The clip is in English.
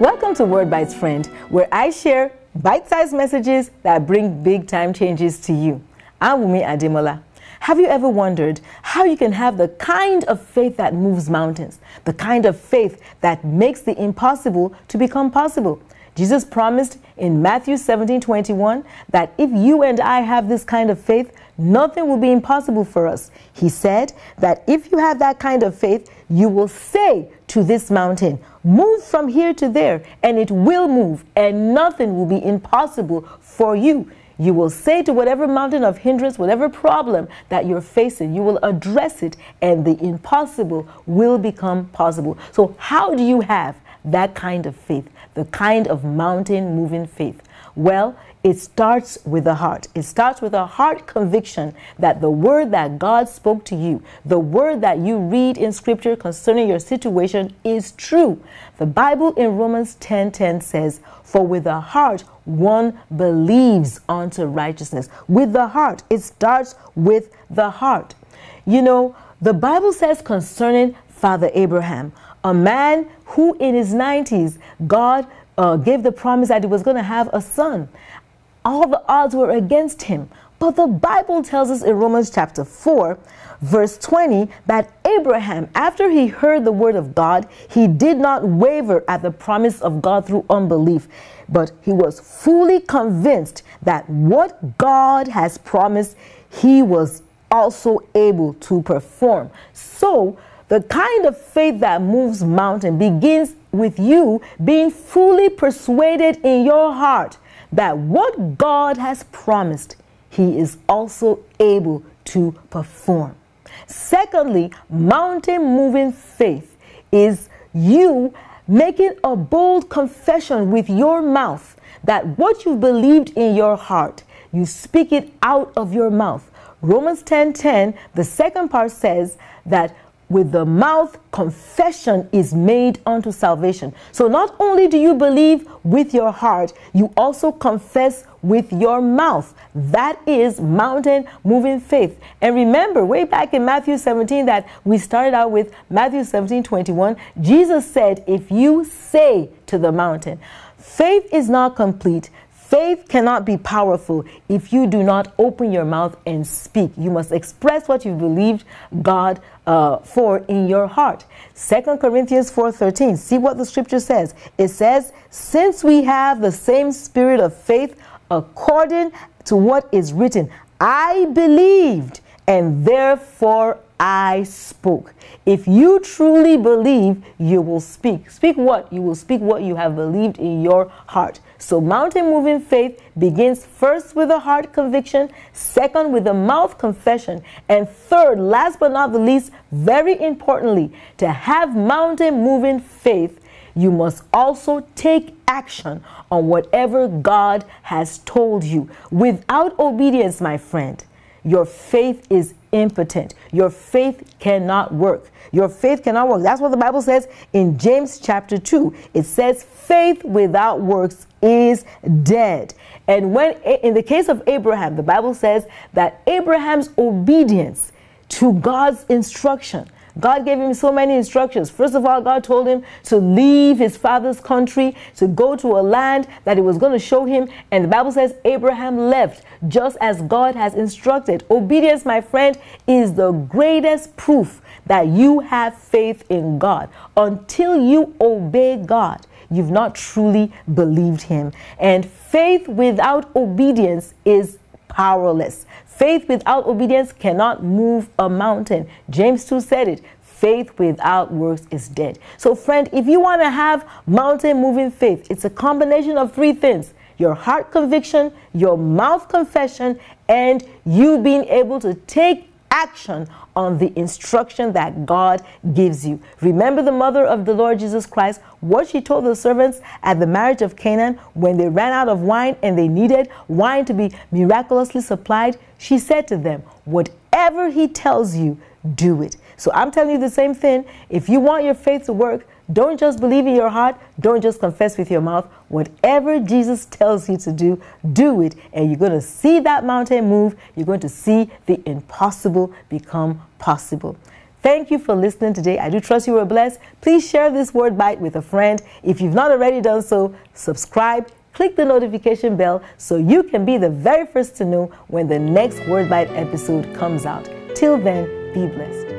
Welcome to Word Bites Friend, where I share bite sized messages that bring big time changes to you. I'm Wumi Ademola. Have you ever wondered how you can have the kind of faith that moves mountains, the kind of faith that makes the impossible to become possible? Jesus promised in Matthew 17 21 that if you and I have this kind of faith, nothing will be impossible for us. He said that if you have that kind of faith, you will say to this mountain, Move from here to there, and it will move, and nothing will be impossible for you. You will say to whatever mountain of hindrance, whatever problem that you're facing, you will address it, and the impossible will become possible. So, how do you have that kind of faith, the kind of mountain moving faith? Well, it starts with the heart. It starts with a heart conviction that the word that God spoke to you, the word that you read in scripture concerning your situation is true. The Bible in Romans 10:10 10, 10 says, "For with the heart one believes unto righteousness." With the heart. It starts with the heart. You know, the Bible says concerning Father Abraham, a man who in his 90s, God uh, gave the promise that he was going to have a son. All the odds were against him. But the Bible tells us in Romans chapter 4, verse 20, that Abraham, after he heard the word of God, he did not waver at the promise of God through unbelief, but he was fully convinced that what God has promised, he was also able to perform. So the kind of faith that moves mountain begins with you being fully persuaded in your heart that what God has promised, He is also able to perform. Secondly, mountain moving faith is you making a bold confession with your mouth that what you believed in your heart, you speak it out of your mouth. Romans 10:10, the second part says that with the mouth confession is made unto salvation. So not only do you believe with your heart, you also confess with your mouth. That is mountain moving faith. And remember, way back in Matthew 17, that we started out with Matthew 17 21, Jesus said, If you say to the mountain, faith is not complete Faith cannot be powerful if you do not open your mouth and speak. You must express what you believed God uh, for in your heart. Second Corinthians 4:13. See what the scripture says. It says, "Since we have the same spirit of faith according to what is written, I believed and therefore I spoke. If you truly believe, you will speak. Speak what? You will speak what you have believed in your heart. So, mountain moving faith begins first with a heart conviction, second with a mouth confession, and third, last but not the least, very importantly, to have mountain moving faith, you must also take action on whatever God has told you. Without obedience, my friend, your faith is impotent. Your faith cannot work. Your faith cannot work. That's what the Bible says in James chapter 2. It says, faith without works is dead. And when, in the case of Abraham, the Bible says that Abraham's obedience to God's instruction God gave him so many instructions. First of all, God told him to leave his father's country, to go to a land that he was going to show him. And the Bible says Abraham left just as God has instructed. Obedience, my friend, is the greatest proof that you have faith in God. Until you obey God, you've not truly believed him. And faith without obedience is powerless. Faith without obedience cannot move a mountain. James 2 said it. Faith without works is dead. So, friend, if you want to have mountain moving faith, it's a combination of three things your heart conviction, your mouth confession, and you being able to take action on the instruction that God gives you. Remember the mother of the Lord Jesus Christ, what she told the servants at the marriage of Canaan when they ran out of wine and they needed wine to be miraculously supplied. She said to them, Whatever he tells you, do it. So I'm telling you the same thing. If you want your faith to work, don't just believe in your heart, don't just confess with your mouth. Whatever Jesus tells you to do, do it. And you're going to see that mountain move. You're going to see the impossible become possible. Thank you for listening today. I do trust you were blessed. Please share this word bite with a friend. If you've not already done so, subscribe, click the notification bell so you can be the very first to know when the next word bite episode comes out. Till then, be list.